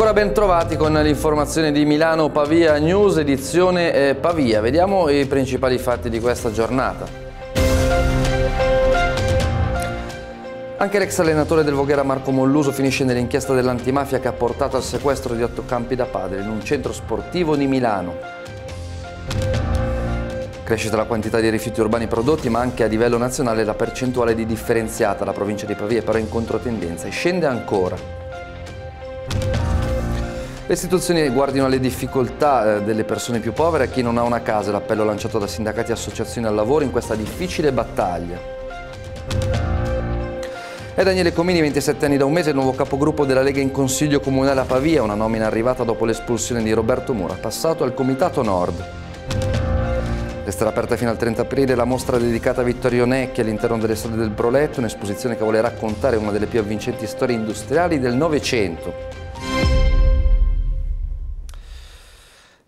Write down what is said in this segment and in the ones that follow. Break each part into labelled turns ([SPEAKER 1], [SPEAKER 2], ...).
[SPEAKER 1] Ancora ben trovati con l'informazione di Milano Pavia News, edizione eh, Pavia. Vediamo i principali fatti di questa giornata. Anche l'ex allenatore del Voghera Marco Molluso finisce nell'inchiesta dell'antimafia che ha portato al sequestro di otto campi da padre in un centro sportivo di Milano. Cresce la quantità di rifiuti urbani prodotti ma anche a livello nazionale la percentuale di differenziata. La provincia di Pavia è però in controtendenza e scende ancora. Le istituzioni guardino alle difficoltà eh, delle persone più povere e a chi non ha una casa, l'appello lanciato da sindacati e associazioni al lavoro in questa difficile battaglia. È Daniele Comini, 27 anni da un mese, il nuovo capogruppo della Lega in Consiglio Comunale a Pavia, una nomina arrivata dopo l'espulsione di Roberto Mura, passato al Comitato Nord. Resterà aperta fino al 30 aprile la mostra dedicata a Vittorio Necchi all'interno delle strade del Broletto, un'esposizione che vuole raccontare una delle più avvincenti storie industriali del Novecento.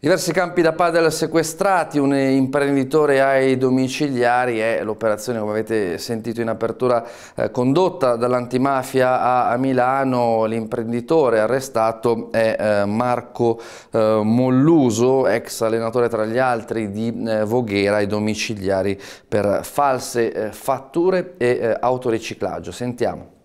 [SPEAKER 1] Diversi campi da padel sequestrati, un imprenditore ai domiciliari è l'operazione come avete sentito in apertura eh, condotta dall'antimafia a, a, Milano, l'imprenditore arrestato è eh, Marco eh, Molluso, ex allenatore tra gli altri di eh, Voghera ai domiciliari per false eh, fatture e eh, autoriciclaggio. Sentiamo.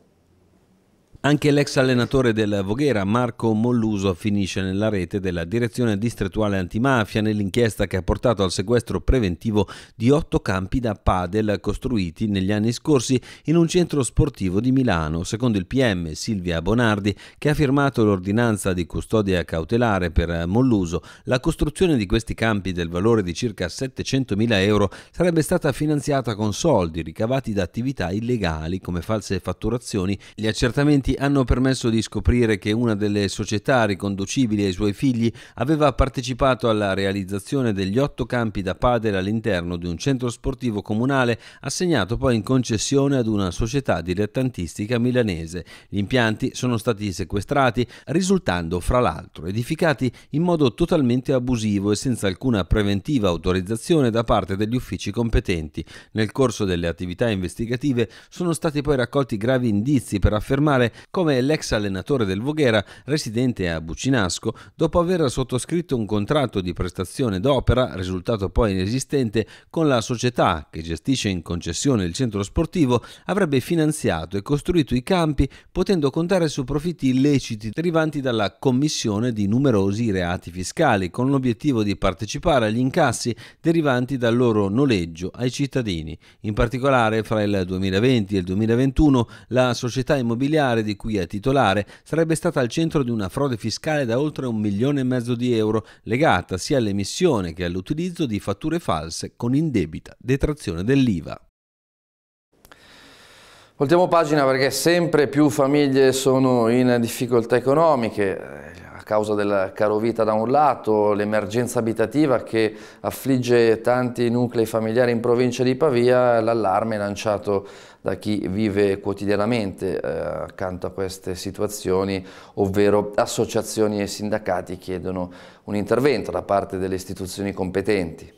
[SPEAKER 2] Anche l'ex allenatore del Voghera Marco Molluso finisce nella rete della direzione distrettuale antimafia nell'inchiesta che ha portato al sequestro preventivo di otto campi da padel costruiti negli anni scorsi in un centro sportivo di Milano, secondo il PM Silvia Bonardi che ha firmato l'ordinanza di custodia cautelare per Molluso. La costruzione di questi campi del valore di circa 700.000 euro sarebbe stata finanziata con soldi ricavati da attività illegali come false fatturazioni, gli accertamenti hanno permesso di scoprire che una delle società riconducibili ai suoi figli aveva partecipato alla realizzazione degli otto campi da padel all'interno di un centro sportivo comunale assegnato poi in concessione ad una società dilettantistica milanese. Gli impianti sono stati sequestrati, risultando fra l'altro edificati in modo totalmente abusivo e senza alcuna preventiva autorizzazione da parte degli uffici competenti. Nel corso delle attività investigative sono stati poi raccolti gravi indizi per affermare come l'ex allenatore del Voghera, residente a Bucinasco, dopo aver sottoscritto un contratto di prestazione d'opera, risultato poi inesistente, con la società che gestisce in concessione il centro sportivo, avrebbe finanziato e costruito i campi potendo contare su profitti illeciti derivanti dalla commissione di numerosi reati fiscali, con l'obiettivo di partecipare agli incassi derivanti dal loro noleggio ai cittadini. In particolare, fra il 2020 e il 2021, la società immobiliare di cui è titolare sarebbe stata al centro di una frode fiscale da oltre un milione e mezzo di euro, legata sia all'emissione che all'utilizzo di fatture false con indebita detrazione dell'IVA.
[SPEAKER 1] Voltiamo pagina perché sempre più famiglie sono in difficoltà economiche causa del carovita da un lato, l'emergenza abitativa che affligge tanti nuclei familiari in provincia di Pavia, l'allarme lanciato da chi vive quotidianamente eh, accanto a queste situazioni, ovvero associazioni e sindacati chiedono un intervento da parte delle istituzioni competenti.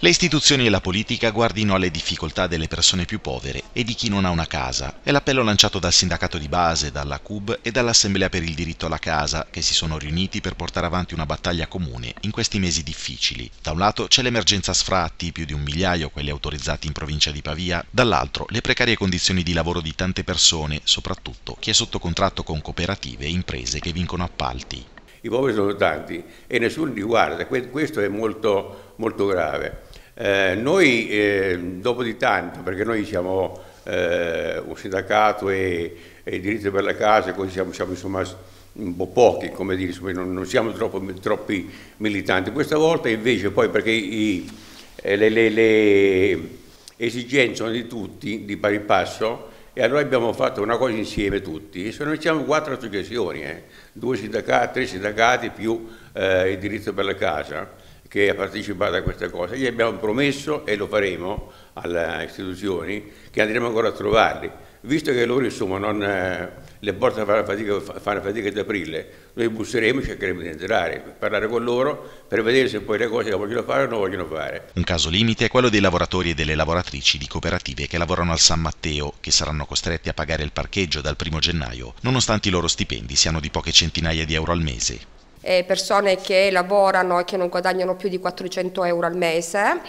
[SPEAKER 3] Le istituzioni e la politica guardino alle difficoltà delle persone più povere e di chi non ha una casa. È l'appello lanciato dal sindacato di base, dalla CUB e dall'Assemblea per il diritto alla casa, che si sono riuniti per portare avanti una battaglia comune in questi mesi difficili. Da un lato c'è l'emergenza sfratti, più di un migliaio quelli autorizzati in provincia di Pavia, dall'altro le precarie condizioni di lavoro di tante persone, soprattutto chi è sotto contratto con cooperative e imprese che vincono appalti.
[SPEAKER 4] I poveri sono tanti e nessuno li guarda, questo è molto, molto grave eh, noi eh, dopo di tanto, perché noi siamo eh, un sindacato e, e diritto per la casa, così siamo, siamo insomma un po' pochi, come dire, insomma, non, non, siamo troppo, troppi militanti. Questa volta invece poi perché i, eh, le, le, le esigenze sono di tutti, di pari passo, e allora abbiamo fatto una cosa insieme tutti, e sono diciamo quattro associazioni, eh? due sindacati, tre sindacati più eh, il diritto per la casa, che ha partecipato a questa cosa. Gli abbiamo promesso, e lo faremo alle istituzioni, che andremo ancora a trovarli. Visto che loro insomma, non, eh, le porte fanno fatica, fanno fatica ad aprirle, noi busseremo e cercheremo di entrare, parlare con loro per vedere se poi le cose che vogliono fare o non vogliono fare.
[SPEAKER 3] Un caso limite è quello dei lavoratori e delle lavoratrici di cooperative che lavorano al San Matteo, che saranno costretti a pagare il parcheggio dal primo gennaio, nonostante i loro stipendi siano di poche centinaia di euro al mese
[SPEAKER 5] eh, persone che lavorano e che non guadagnano più di 400 euro al mese.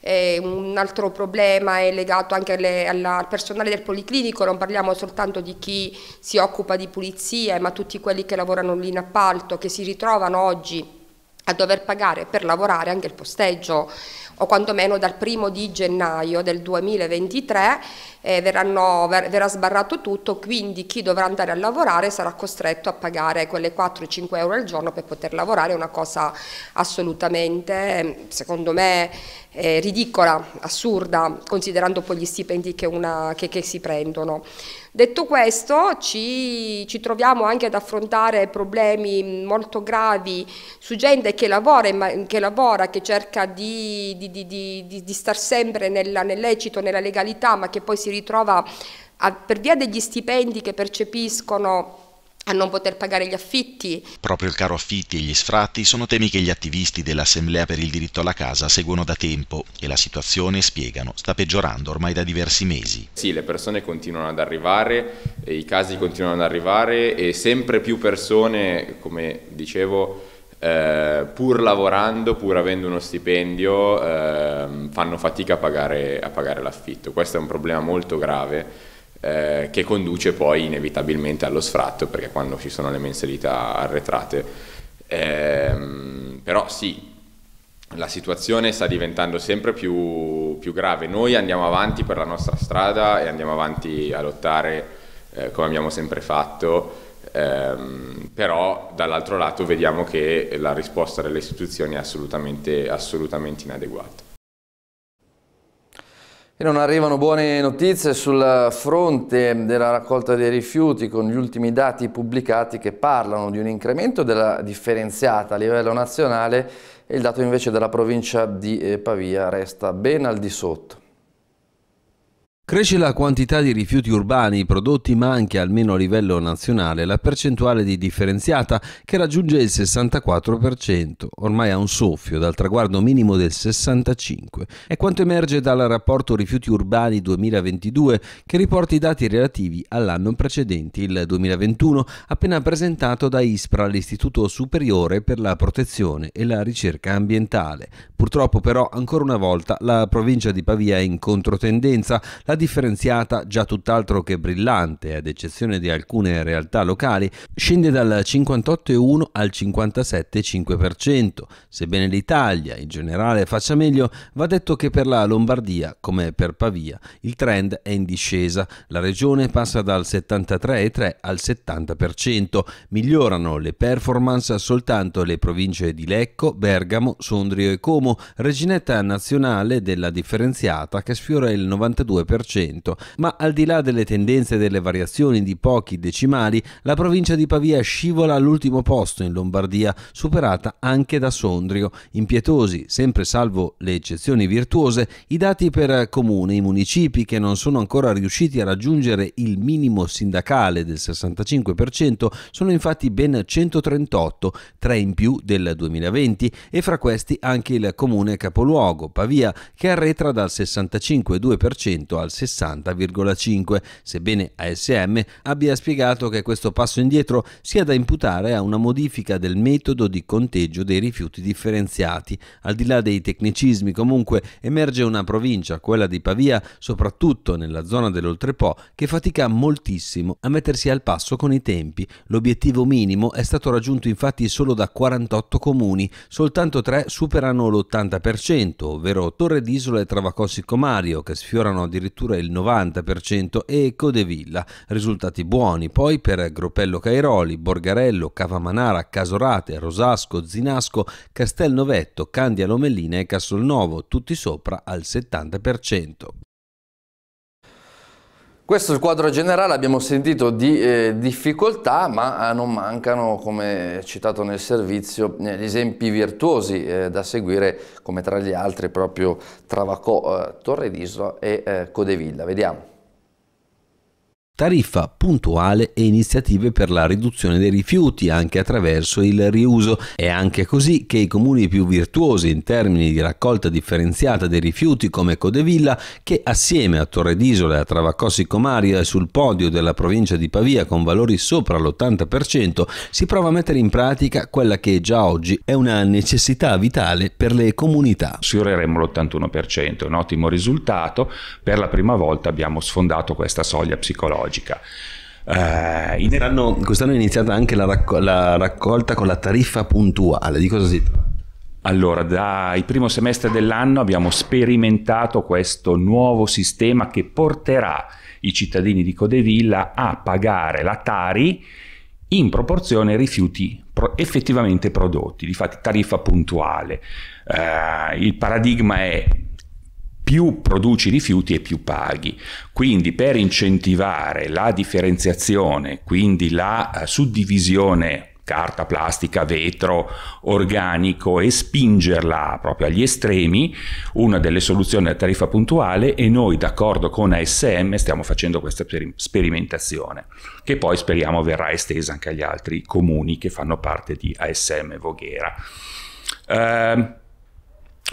[SPEAKER 5] Eh, un altro problema è legato anche alle, alla, al personale del policlinico, non parliamo soltanto di chi si occupa di pulizie, ma tutti quelli che lavorano lì in appalto, che si ritrovano oggi a dover pagare per lavorare anche il posteggio o quantomeno dal primo di gennaio del 2023 eh, verranno, ver, verrà sbarrato tutto, quindi chi dovrà andare a lavorare sarà costretto a pagare quelle 4-5 euro al giorno per poter lavorare, una cosa assolutamente, ehm, secondo me, eh, ridicola, assurda, considerando poi gli stipendi che, una, che, che si prendono. Detto questo, ci, ci, troviamo anche ad affrontare problemi molto gravi su gente che lavora, che, lavora, che cerca di, di, di, di star sempre nella, nel lecito, nella legalità, ma che poi si ritrova a, per via degli stipendi che percepiscono a non poter pagare gli affitti.
[SPEAKER 3] Proprio il caro affitti e gli sfratti sono temi che gli attivisti dell'Assemblea per il diritto alla casa seguono da tempo e la situazione, spiegano, sta peggiorando ormai da diversi mesi.
[SPEAKER 4] Sì, le persone continuano ad arrivare, eh, i casi continuano ad arrivare e sempre più persone, come dicevo, eh, pur lavorando, pur avendo uno stipendio, eh, fanno fatica a pagare, a pagare l'affitto. Questo è un problema molto grave eh, che conduce poi inevitabilmente allo sfratto perché quando ci sono le mensilità arretrate. Ehm, però sì, la situazione sta diventando sempre più, più, grave, noi andiamo avanti per la nostra strada e andiamo avanti a lottare eh, come abbiamo sempre fatto. Ehm, però dall'altro lato vediamo che la risposta delle istituzioni è assolutamente, assolutamente inadeguata.
[SPEAKER 1] E non arrivano buone notizie sul fronte della raccolta dei rifiuti con gli ultimi dati pubblicati che parlano di un incremento della differenziata a livello nazionale e il dato invece della provincia di eh, Pavia resta ben al di
[SPEAKER 2] sotto. Cresce la quantità di rifiuti urbani prodotti ma anche almeno a livello nazionale la percentuale di differenziata che raggiunge il 64%, ormai a un soffio dal traguardo minimo del 65%. È quanto emerge dal rapporto rifiuti urbani 2022 che riporta i dati relativi all'anno precedente, il 2021, appena presentato da ISPRA, l'Istituto Superiore per la Protezione e la Ricerca Ambientale. Purtroppo però ancora una volta la provincia di Pavia è in controtendenza, la differenziata, già tutt'altro che brillante, ad eccezione di alcune realtà locali, scende dal 58,1 al 57,5%. Sebbene l'Italia in generale faccia meglio, va detto che per la Lombardia, come per Pavia, il trend è in discesa. La regione passa dal 73,3 al 70%. Migliorano le performance soltanto le province di Lecco, Bergamo, Sondrio e Como, reginetta nazionale della differenziata che sfiora il 92% 2,5%, ma al di là delle tendenze e delle variazioni di pochi decimali, la provincia di Pavia scivola all'ultimo posto in Lombardia, superata anche da Sondrio. Impietosi, sempre salvo le eccezioni virtuose, i dati per comune, i municipi che non sono ancora riusciti a raggiungere il minimo sindacale del 65% sono infatti ben 138, 3 in più del 2020 e fra questi anche il comune capoluogo, Pavia, che arretra dal 65,2% al 60,5, sebbene ASM abbia spiegato che questo passo indietro sia da imputare a una modifica del metodo di conteggio dei rifiuti differenziati. Al di là dei tecnicismi comunque emerge una provincia, quella di Pavia, soprattutto nella zona dell'Oltrepo, che fatica moltissimo a mettersi al passo con i tempi. L'obiettivo minimo è stato raggiunto infatti solo da 48 comuni, soltanto 3 superano l'80%, ovvero Torre d'Isola e Travacossi Comario, che sfiorano addirittura addirittura il 90% e Codevilla. Risultati buoni poi per Gropello Cairoli, Borgarello, Cavamanara, Casorate, Rosasco, Zinasco, Castelnovetto, Candia Lomellina e Castelnuovo, tutti sopra al 70%.
[SPEAKER 1] Questo è il quadro generale, abbiamo sentito di eh, difficoltà, ma eh, non mancano, come citato nel servizio, gli eh, esempi virtuosi eh, da seguire, come tra gli altri proprio Travacò, eh, Torre d'Isola e eh, Codevilla. Vediamo
[SPEAKER 2] tariffa puntuale e iniziative per la riduzione dei rifiuti anche attraverso il riuso. È anche così che i comuni più virtuosi in termini di raccolta differenziata dei rifiuti come Codevilla, che assieme a Torre d'Isola e a Travacossi Comaria è sul podio della provincia di Pavia con valori sopra l'80%, si prova a mettere in pratica quella che già oggi è una necessità vitale per le comunità. Sfioreremo l'81%, un ottimo
[SPEAKER 4] risultato, per la prima volta abbiamo sfondato questa soglia psicologica ecologica. Eh, in anno, quest'anno è iniziata anche la, racco- la, raccolta con la tariffa puntuale. Di cosa si tratta? Allora, dal primo semestre dell'anno abbiamo sperimentato questo nuovo sistema che porterà i cittadini di Codevilla a pagare la Tari in proporzione ai rifiuti effettivamente prodotti, di fatto tariffa puntuale. Eh, il paradigma è più produci rifiuti e più paghi. Quindi per incentivare la differenziazione, quindi la eh, suddivisione carta, plastica, vetro, organico e spingerla proprio agli estremi, una delle soluzioni è la tariffa puntuale e noi d'accordo con ASM stiamo facendo questa sperimentazione che poi speriamo verrà estesa anche agli altri comuni che fanno parte di ASM Voghera. Uh,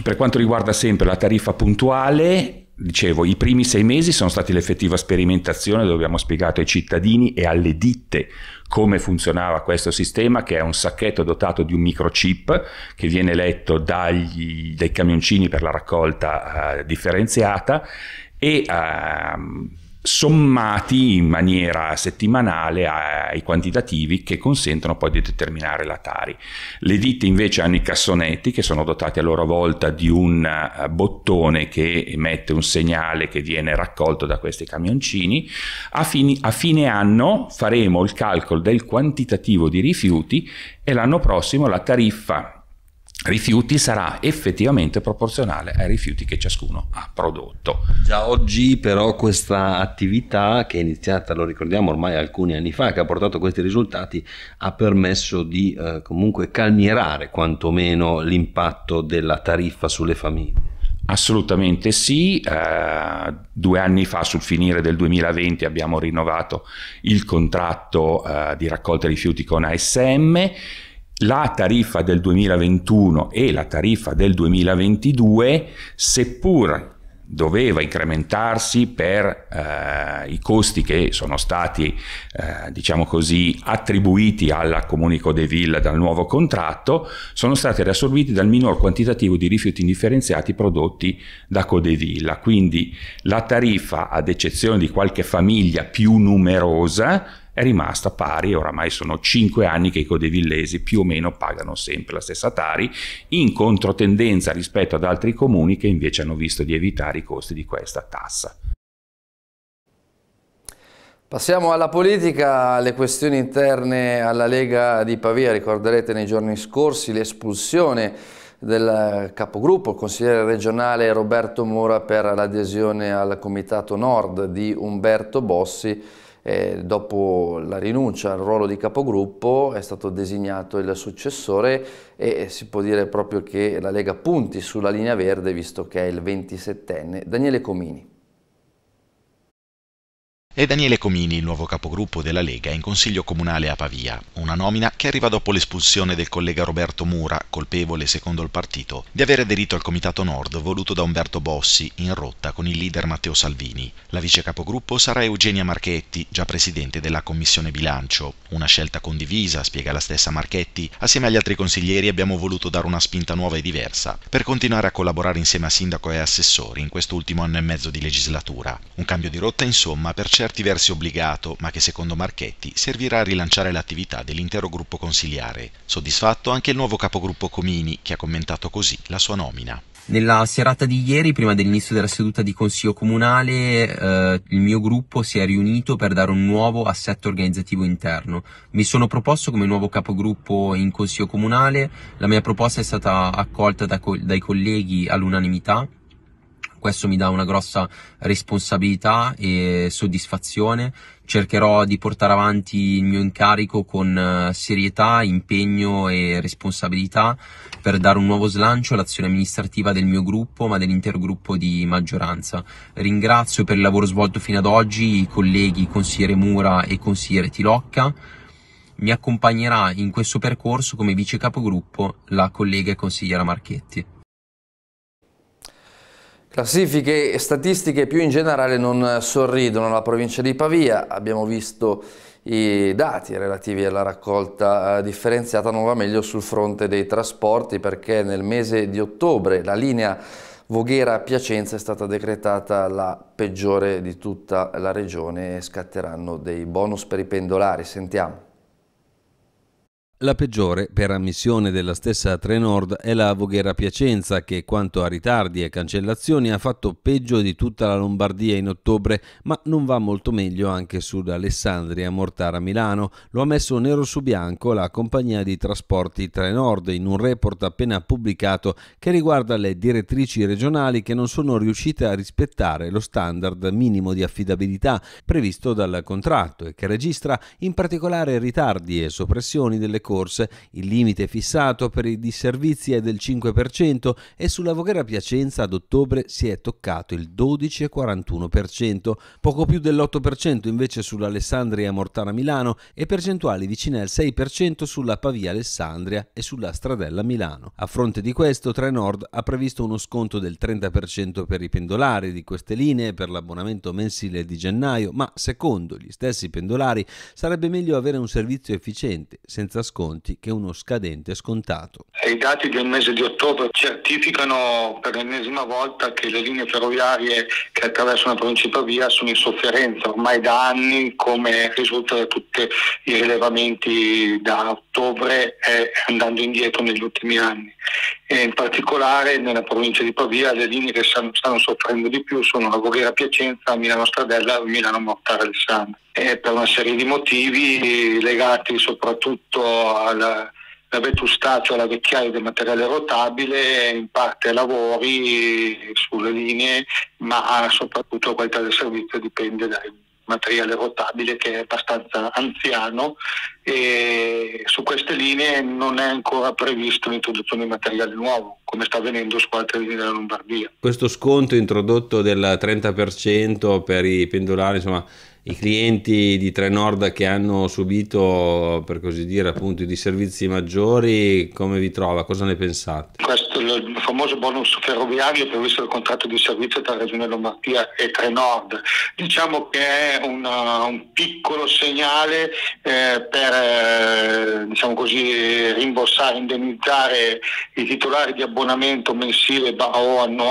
[SPEAKER 4] per quanto riguarda sempre la tariffa puntuale, dicevo, i primi sei mesi sono stati l'effettiva sperimentazione dove abbiamo spiegato ai cittadini e alle ditte come funzionava questo sistema, che è un sacchetto dotato di un microchip che viene letto dagli, dai camioncini per la raccolta uh, differenziata e uh, sommati in maniera settimanale ai quantitativi che consentono poi di determinare la Tari. Le ditte invece hanno i cassonetti che sono dotati a loro volta di un eh, bottone che emette un segnale che viene raccolto da questi camioncini. A, fine, a fine anno faremo il calcolo del quantitativo di rifiuti e l'anno prossimo la tariffa rifiuti sarà effettivamente proporzionale ai rifiuti che ciascuno ha prodotto.
[SPEAKER 2] Già oggi però questa attività che è iniziata, lo ricordiamo ormai alcuni anni fa, che ha portato questi risultati, ha permesso di eh, comunque calmierare quantomeno l'impatto della tariffa sulle famiglie. Assolutamente sì,
[SPEAKER 4] eh, due anni fa sul finire del 2020 abbiamo rinnovato il contratto eh, di raccolta rifiuti con ASM, la tariffa del 2021 e la tariffa del 2022, seppur doveva incrementarsi per eh, i costi che sono stati, eh, diciamo così, attribuiti alla Comunico de Ville dal nuovo contratto, sono stati riassorbiti dal minor quantitativo di rifiuti indifferenziati prodotti da Codevilla. Quindi la tariffa, ad eccezione di qualche famiglia più numerosa, è rimasta pari, oramai sono 5 anni che i codevillesi più o meno pagano sempre la stessa Tari, in controtendenza rispetto ad altri comuni che invece hanno visto di evitare i costi di questa tassa.
[SPEAKER 1] Passiamo alla politica, alle questioni interne alla Lega di Pavia, ricorderete nei giorni scorsi l'espulsione del capogruppo, il consigliere regionale Roberto Mora per l'adesione al Comitato Nord di Umberto Bossi eh, dopo la rinuncia al ruolo di capogruppo è stato designato il successore e si può dire proprio che la Lega punti sulla linea verde visto che è il 27enne Daniele Comini.
[SPEAKER 3] È Daniele Comini, il nuovo capogruppo della Lega, in consiglio comunale a Pavia, una nomina che arriva dopo l'espulsione del collega Roberto Mura, colpevole, secondo il partito, di aver aderito al Comitato Nord voluto da Umberto Bossi, in rotta con il leader Matteo Salvini. La vice capogruppo sarà Eugenia Marchetti, già presidente della Commissione Bilancio. Una scelta condivisa, spiega la stessa Marchetti, assieme agli altri consiglieri abbiamo voluto dare una spinta nuova e diversa, per continuare a collaborare insieme a sindaco e assessori in quest'ultimo anno e mezzo di legislatura. Un cambio di rotta, insomma, per cercare certi versi obbligato, ma che secondo Marchetti servirà a rilanciare l'attività dell'intero gruppo consiliare. Soddisfatto anche il nuovo capogruppo Comini, che ha commentato
[SPEAKER 2] così la sua nomina. Nella serata di ieri, prima dell'inizio della seduta di Consiglio Comunale, eh, il mio gruppo si è riunito per dare un nuovo assetto organizzativo interno. Mi sono proposto come nuovo capogruppo in Consiglio Comunale, la mia proposta è stata accolta da co- dai colleghi all'unanimità questo mi dà una grossa responsabilità e soddisfazione. Cercherò di portare avanti il mio incarico con eh, serietà, impegno e responsabilità per dare un nuovo slancio all'azione amministrativa del mio gruppo, ma dell'intero gruppo di maggioranza. Ringrazio per il lavoro svolto fino ad oggi i colleghi consigliere Mura e consigliere Tilocca mi accompagnerà in questo percorso come vice capogruppo la collega e consigliera Marchetti. Classifiche
[SPEAKER 1] e statistiche più in generale non sorridono alla provincia di Pavia, abbiamo visto i dati relativi alla raccolta eh, differenziata non va meglio sul fronte dei trasporti perché nel mese di ottobre la linea Voghera-Piacenza è stata decretata la peggiore di tutta la regione e scatteranno dei bonus per i pendolari, sentiamo.
[SPEAKER 2] La peggiore, per ammissione della stessa Trenord, è la Voghera Piacenza che, quanto a ritardi e cancellazioni, ha fatto peggio di tutta la Lombardia in ottobre, ma non va molto meglio anche sull'Alessandria Mortara Milano. Lo ha messo nero su bianco la compagnia di trasporti Trenord in un report appena pubblicato che riguarda le direttrici regionali che non sono riuscite a rispettare lo standard minimo di affidabilità previsto dal contratto e che registra in particolare ritardi e soppressioni delle corse. Il limite fissato per i disservizi è del 5% e sulla Voghera Piacenza ad ottobre si è toccato il 12,41%, poco più dell'8% invece sull'Alessandria Mortana Milano e percentuali vicine al 6% sulla Pavia Alessandria e sulla Stradella Milano. A fronte di questo, Trenord ha previsto uno sconto del 30% per i pendolari di queste linee per l'abbonamento mensile di gennaio, ma secondo gli stessi pendolari sarebbe meglio avere un servizio efficiente, senza sconto sconti che uno scadente scontato.
[SPEAKER 6] I dati del mese di ottobre certificano per l'ennesima volta che le linee ferroviarie che attraversano la provincia di Pavia sono in sofferenza ormai da anni, come risulta da tutti i rilevamenti da ottobre e andando indietro negli ultimi anni. E in particolare nella provincia di Pavia le linee che stanno, soffrendo di più sono la Voghera Piacenza, Milano Stradella e Milano Mortara Alessandro eh, per una serie di motivi legati soprattutto alla, alla vetustà, cioè alla vecchiaia del materiale rotabile, in parte lavori sulle linee, ma soprattutto la qualità del servizio dipende dal materiale rotabile che è abbastanza anziano e su queste linee non è ancora previsto l'introduzione di materiale nuovo come sta avvenendo su altre linee della Lombardia.
[SPEAKER 2] Questo sconto introdotto del 30% per i pendolari insomma i clienti di Trenord che hanno subito, per così dire, appunto i disservizi maggiori, come vi trova? Cosa ne pensate?
[SPEAKER 6] Questo il famoso bonus ferroviario previsto dal contratto di servizio tra Regione Lombardia e Trenord. Diciamo che è una, un piccolo segnale eh, per eh, diciamo così, rimborsare, indennizzare i titolari di abbonamento mensile o, anno,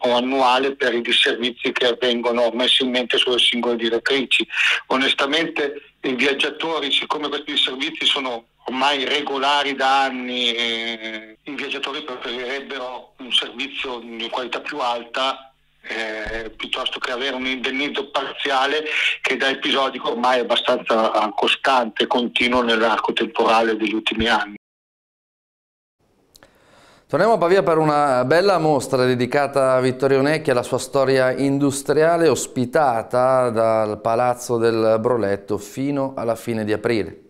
[SPEAKER 6] o annuale per i disservizi che vengono messi in mente sulle singole direttrici servizi. Onestamente i viaggiatori, siccome questi servizi sono ormai regolari da anni, eh, i viaggiatori preferirebbero un servizio di qualità più alta eh, piuttosto che avere un indennizzo parziale che da episodico ormai è abbastanza costante e continuo nell'arco temporale degli ultimi anni.
[SPEAKER 1] Torniamo a Pavia per una bella mostra dedicata a Vittorio Necchi e alla sua storia industriale ospitata dal Palazzo del Broletto fino alla fine di aprile.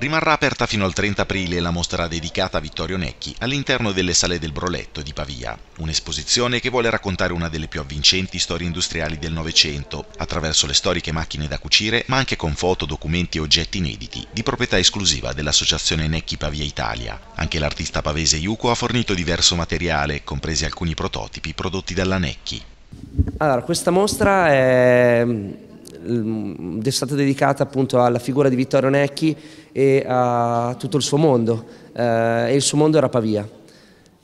[SPEAKER 3] Rimarrà aperta fino al 30 aprile la mostra dedicata a Vittorio Necchi all'interno delle sale del Broletto di Pavia, un'esposizione che vuole raccontare una delle più avvincenti storie industriali del Novecento, attraverso le storiche macchine da cucire, ma anche con foto, documenti e oggetti inediti, di proprietà esclusiva dell'associazione Necchi Pavia Italia. Anche l'artista pavese Iuco ha fornito diverso materiale, compresi alcuni prototipi prodotti dalla Necchi.
[SPEAKER 7] Allora, questa mostra è Ehm, è stata dedicata appunto alla figura di Vittorio Necchi e a tutto il suo mondo, eh, e il suo mondo era Pavia.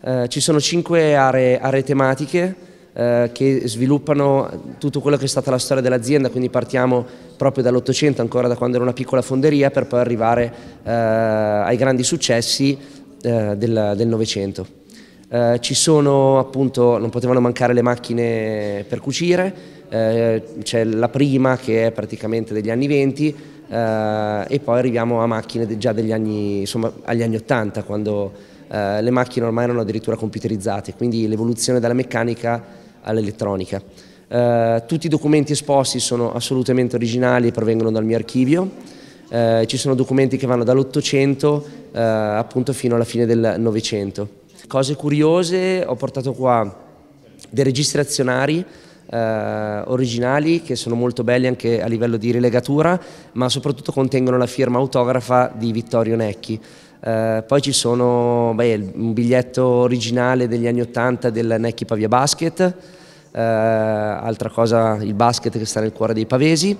[SPEAKER 7] Eh, ci sono cinque aree, aree tematiche eh, che sviluppano tutto quello che è stata la storia dell'azienda, quindi partiamo proprio dall'Ottocento, ancora da quando era una piccola fonderia, per poi arrivare ai grandi successi del Novecento. ci sono appunto, non potevano mancare le macchine per cucire, eh, c'è la prima che è praticamente degli anni 20 eh, e poi arriviamo a macchine già degli anni, insomma, agli anni 80 quando eh, le macchine ormai erano addirittura computerizzate, quindi l'evoluzione dalla meccanica all'elettronica. Eh, tutti i documenti esposti sono assolutamente originali e provengono dal mio archivio, eh, ci sono documenti che vanno dall'Ottocento appunto fino alla fine del Novecento. Cose curiose, ho portato qua dei registri registrazionari eh, originali che sono molto belli anche a livello di rilegatura, ma soprattutto contengono la firma autografa di Vittorio Necchi. Eh, poi ci sono beh, un biglietto originale degli anni 80 del Necchi Pavia Basket, eh, altra cosa il basket che sta nel cuore dei pavesi,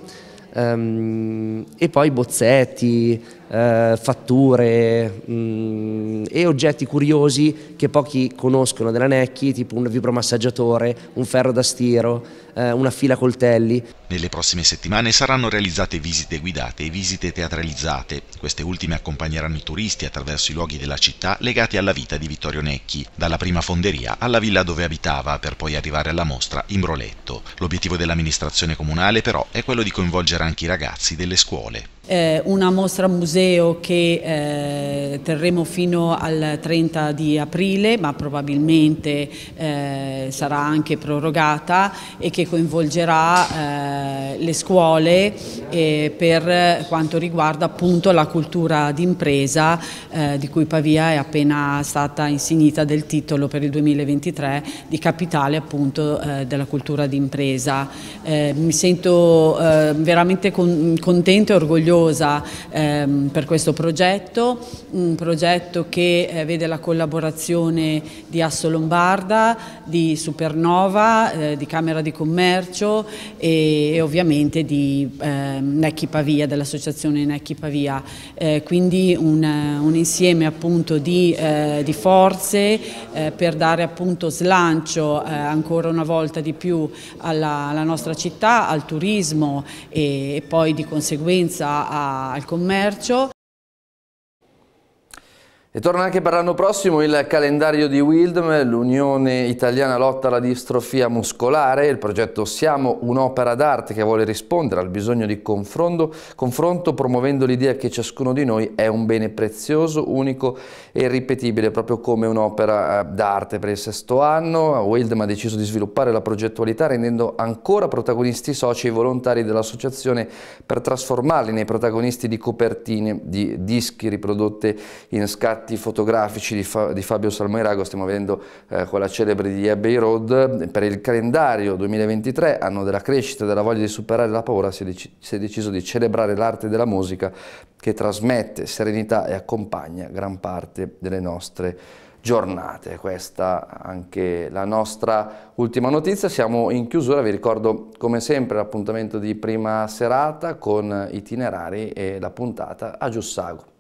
[SPEAKER 7] ehm, e poi bozzetti, eh, fatture mh, mm, e oggetti curiosi che pochi conoscono della Necchi, tipo un vibromassaggiatore, un ferro da stiro, eh, una fila coltelli.
[SPEAKER 3] Nelle prossime settimane saranno realizzate visite guidate e visite teatralizzate. Queste ultime accompagneranno i turisti attraverso i luoghi della città legati alla vita di Vittorio Necchi, dalla prima fonderia alla villa dove abitava per poi arrivare alla mostra in broletto. L'obiettivo dell'amministrazione comunale però è quello di coinvolgere anche i ragazzi delle scuole
[SPEAKER 8] eh, una mostra museo che eh, terremo fino al 30 di aprile, ma probabilmente eh, sarà anche prorogata e che coinvolgerà eh, le scuole eh, per quanto riguarda appunto la cultura d'impresa eh, di cui Pavia è appena stata insignita del titolo per il 2023 di capitale appunto della cultura d'impresa. mi sento veramente con, contento e orgoglioso orgogliosa ehm, per questo progetto, un progetto che eh, vede la collaborazione di Asso Lombarda, di Supernova, eh, di Camera di Commercio e, e ovviamente di ehm, Necchi Pavia, dell'associazione Necchi Pavia. Eh, quindi un, un, insieme appunto di, eh, di forze eh, per dare appunto slancio eh, ancora una volta di più alla, alla nostra città, al turismo e, e poi di conseguenza a, al commercio.
[SPEAKER 1] E torna anche per l'anno prossimo il calendario di WILDM, l'Unione Italiana Lotta alla Distrofia Muscolare, il progetto Siamo un'opera d'arte che vuole rispondere al bisogno di confronto, confronto promuovendo l'idea che ciascuno di noi è un bene prezioso, unico e irripetibile proprio come un'opera eh, d'arte per il sesto anno. Wildem ha deciso di sviluppare la progettualità rendendo ancora protagonisti soci e volontari dell'associazione per trasformarli nei protagonisti di copertine di dischi riprodotte in scatti fotografici di, Fa di Fabio Salmoirago, stiamo vedendo eh, quella celebre di Abbey Road. Per il calendario 2023, anno della crescita e della voglia di superare la paura, si è, dec si è deciso di celebrare l'arte della musica che trasmette serenità e accompagna gran parte delle, nostre giornate. Questa anche la nostra ultima notizia. Siamo in chiusura, vi ricordo come sempre l'appuntamento di prima serata con itinerari e la puntata a Giussago.